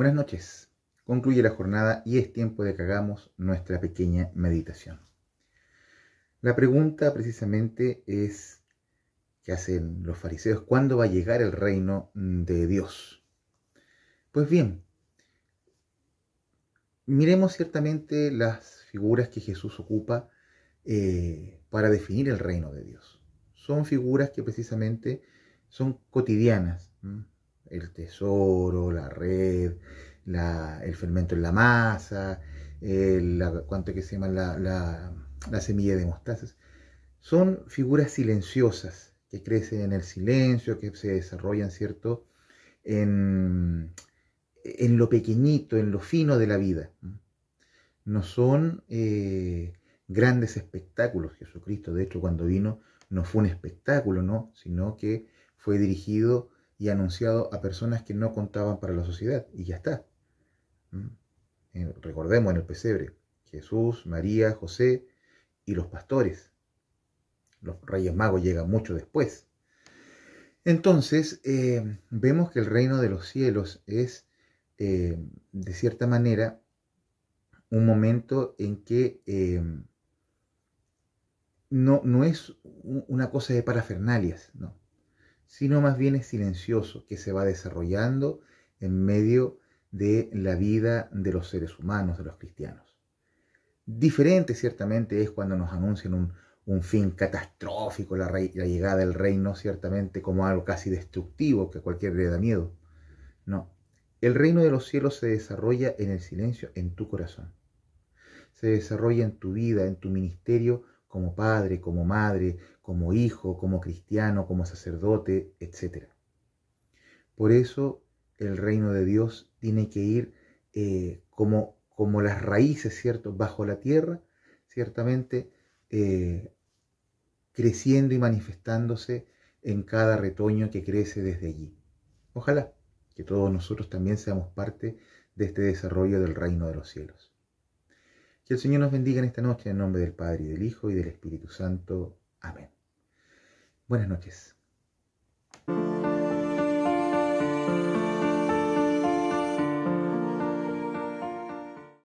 Buenas noches. Concluye la jornada y es tiempo de que hagamos nuestra pequeña meditación. La pregunta precisamente es ¿qué hacen los fariseos, ¿cuándo va a llegar el reino de Dios? Pues bien, miremos ciertamente las figuras que Jesús ocupa eh, para definir el reino de Dios. Son figuras que precisamente son cotidianas, el tesoro, la red, el fermento en la masa, la, que se llama? La, semilla de mostazas. Son figuras silenciosas que crecen en el silencio, que se desarrollan, ¿cierto? En, lo pequeñito, en lo fino de la vida. No son eh, grandes espectáculos. Jesucristo, de hecho, cuando vino, no fue un espectáculo, ¿no? Sino que fue dirigido y anunciado a personas que no contaban para la sociedad. Y ya está. ¿Mm? Recordemos en el pesebre, Jesús, María, José y los pastores. Los reyes magos llegan mucho después. Entonces, eh, vemos que el reino de los cielos es, eh, de cierta manera, un momento en que eh, no, no, es una cosa de parafernalias, ¿no? sino más bien es silencioso, que se va desarrollando en medio de la vida de los seres humanos, de los cristianos. Diferente ciertamente es cuando nos anuncian un, fin catastrófico, la, llegada del reino ciertamente como algo casi destructivo que a cualquiera le da miedo. No, el reino de los cielos se desarrolla en el silencio, en tu corazón. Se desarrolla en tu vida, en tu ministerio, como padre, como madre, como hijo, como cristiano, como sacerdote, etc. Por eso el reino de Dios tiene que ir eh, como, como, las raíces, ¿cierto?, bajo la tierra, ciertamente eh, creciendo y manifestándose en cada retoño que crece desde allí. Ojalá que todos nosotros también seamos parte de este desarrollo del reino de los cielos. Que el Señor nos bendiga en esta noche en nombre del Padre, y del Hijo y del Espíritu Santo. Amén. Buenas noches.